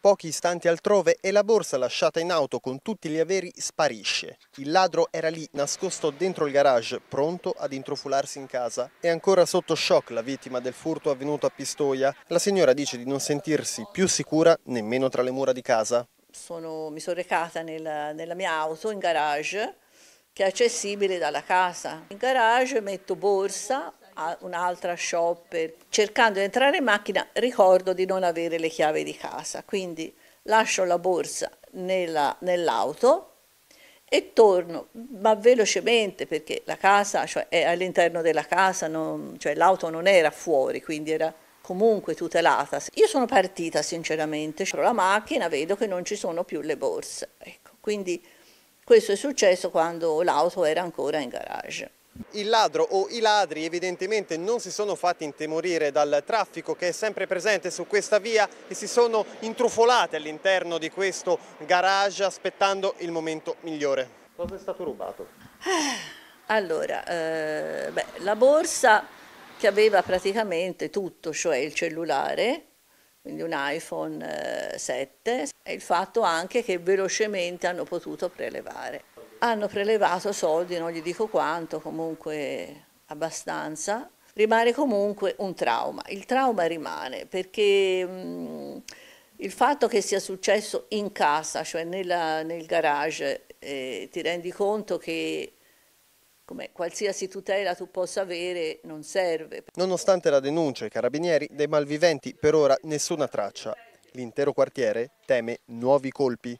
Pochi istanti altrove e la borsa lasciata in auto con tutti gli averi sparisce. Il ladro era lì, nascosto dentro il garage, pronto ad introfularsi in casa. È ancora sotto shock la vittima del furto avvenuto a Pistoia. La signora dice di non sentirsi più sicura nemmeno tra le mura di casa. Sono, mi sono recata nella, nella mia auto in garage che è accessibile dalla casa. In garage metto borsa, un'altra shopper, cercando di entrare in macchina ricordo di non avere le chiavi di casa, quindi lascio la borsa nell'auto e torno, ma velocemente perché la casa cioè, è all'interno della casa, cioè, l'auto non era fuori, quindi era comunque tutelata. Io sono partita sinceramente, però cioè, la macchina vedo che non ci sono più le borse, ecco, quindi questo è successo quando l'auto era ancora in garage. Il ladro o i ladri evidentemente non si sono fatti intemorire dal traffico che è sempre presente su questa via e si sono intrufolati all'interno di questo garage aspettando il momento migliore. Cosa è stato rubato? Eh, allora, eh, beh, la borsa che aveva praticamente tutto, cioè il cellulare, quindi un iPhone 7, eh, e il fatto anche che velocemente hanno potuto prelevare hanno prelevato soldi, non gli dico quanto, comunque abbastanza. Rimane comunque un trauma, il trauma rimane perché mh, il fatto che sia successo in casa, cioè nella, nel garage, eh, ti rendi conto che come qualsiasi tutela tu possa avere non serve. Nonostante la denuncia ai carabinieri, dei malviventi per ora nessuna traccia. L'intero quartiere teme nuovi colpi.